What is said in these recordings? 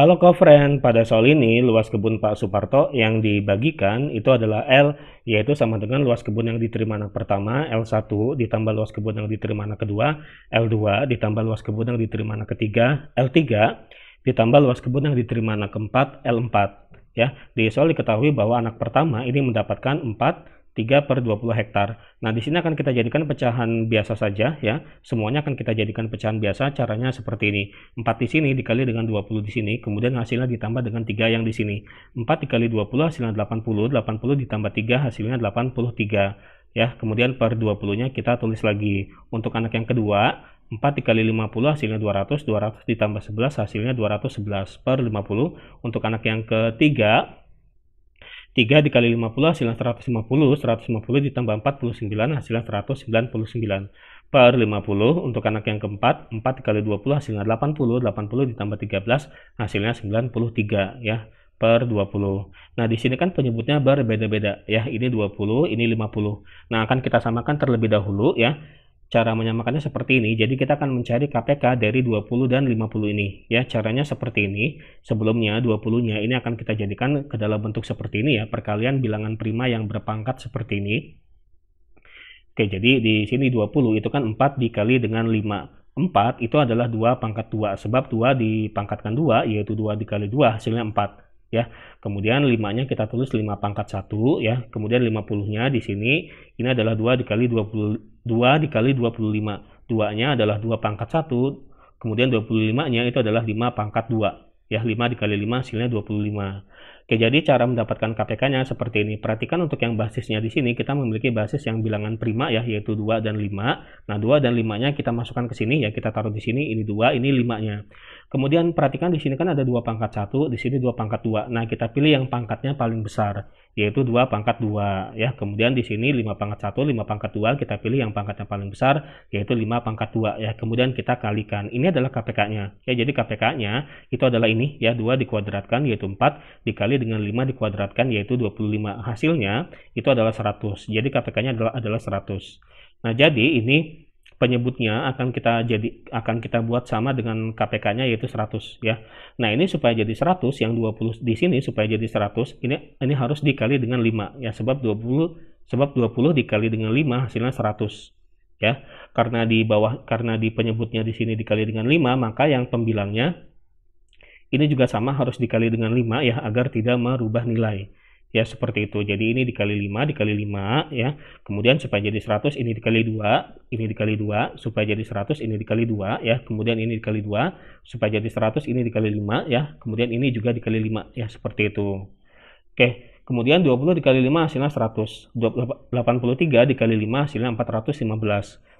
Halo Kofren, pada soal ini luas kebun Pak Suparto yang dibagikan itu adalah L, yaitu sama dengan luas kebun yang diterima anak pertama, L1 ditambah luas kebun yang diterima anak kedua, L2 ditambah luas kebun yang diterima anak ketiga, L3 ditambah luas kebun yang diterima anak keempat, L4. Ya, di soal diketahui bahwa anak pertama ini mendapatkan 4, 3 per 20 hektar. Nah, di sini akan kita jadikan pecahan biasa saja ya. Semuanya akan kita jadikan pecahan biasa. Caranya seperti ini. 4 di sini dikali dengan 20 di sini, kemudian hasilnya ditambah dengan 3 yang di sini. 4 dikali 20 hasilnya 80, 80 ditambah 3 hasilnya 83. Ya, kemudian per 20-nya kita tulis lagi. Untuk anak yang kedua, 4 dikali 50 hasilnya 200, 200 ditambah 11 hasilnya 211 per 50. Untuk anak yang ketiga, 3 dikali 50 hasilnya 150, 150 ditambah 49 hasilnya 199 per 50 untuk anak yang keempat 4 dikali 20 hasilnya 80 80 ditambah 13 hasilnya 93 ya per 20 nah di sini kan penyebutnya berbeda-beda ya ini 20 ini 50 nah akan kita samakan terlebih dahulu ya cara menyamakannya seperti ini. Jadi kita akan mencari KPK dari 20 dan 50 ini. Ya, caranya seperti ini. Sebelumnya 20-nya ini akan kita jadikan ke dalam bentuk seperti ini ya, perkalian bilangan prima yang berpangkat seperti ini. Oke, jadi di sini 20 itu kan 4 dikali dengan 5. 4 itu adalah 2 pangkat 2 sebab 2 dipangkatkan 2 yaitu 2 dikali 2 hasilnya 4 ya. Kemudian 5-nya kita tulis 5 pangkat 1 ya. Kemudian 50-nya di sini ini adalah 2 dikali 20 2 dikali 25. 2-nya adalah 2 pangkat 1, kemudian 25-nya itu adalah 5 pangkat 2. Ya, 5 dikali 5 hasilnya 25. Oke, jadi cara mendapatkan KPK-nya seperti ini. Perhatikan untuk yang basisnya di sini, kita memiliki basis yang bilangan prima ya, yaitu 2 dan 5. Nah, 2 dan 5-nya kita masukkan ke sini, ya kita taruh di sini, ini 2, ini 5-nya. Kemudian perhatikan di sini kan ada dua pangkat satu, di sini dua pangkat dua. Nah kita pilih yang pangkatnya paling besar, yaitu dua pangkat dua. Ya, kemudian di sini lima pangkat satu, lima pangkat dua. Kita pilih yang pangkatnya paling besar, yaitu lima pangkat dua. Ya, kemudian kita kalikan. Ini adalah KPK-nya. Ya, jadi KPK-nya itu adalah ini. Ya, dua dikuadratkan yaitu empat dikali dengan lima dikuadratkan yaitu dua puluh lima. Hasilnya itu adalah seratus. Jadi KPK-nya adalah adalah 100. Nah, jadi ini penyebutnya akan kita jadi akan kita buat sama dengan KPK-nya yaitu 100 ya. Nah, ini supaya jadi 100 yang 20 di sini supaya jadi 100 ini ini harus dikali dengan 5 ya sebab 20 sebab 20 dikali dengan 5 hasilnya 100 ya. Karena di bawah karena di penyebutnya di sini dikali dengan 5 maka yang pembilangnya ini juga sama harus dikali dengan 5 ya agar tidak merubah nilai ya seperti itu jadi ini dikali 5 dikali 5 ya kemudian supaya jadi 100 ini dikali 2 ini dikali 2 supaya jadi 100 ini dikali 2 ya kemudian ini dikali 2 supaya jadi 100 ini dikali 5 ya kemudian ini juga dikali 5 ya seperti itu oke kemudian 20 dikali 5 hasilnya 100 83 dikali 5 hasilnya 415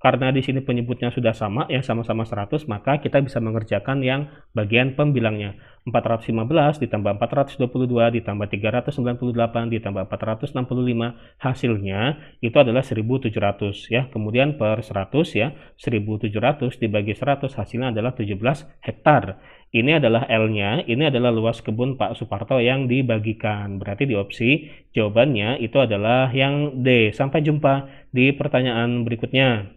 Karena di sini penyebutnya sudah sama, ya sama-sama 100, maka kita bisa mengerjakan yang bagian pembilangnya. 415 ditambah 422 ditambah 398 ditambah 465, hasilnya itu adalah 1700 ya. Kemudian per 100 ya, 1700 dibagi 100 hasilnya adalah 17 hektar. Ini adalah L-nya, ini adalah luas kebun Pak Suparto yang dibagikan. Berarti di opsi jawabannya itu adalah yang D. Sampai jumpa di pertanyaan berikutnya.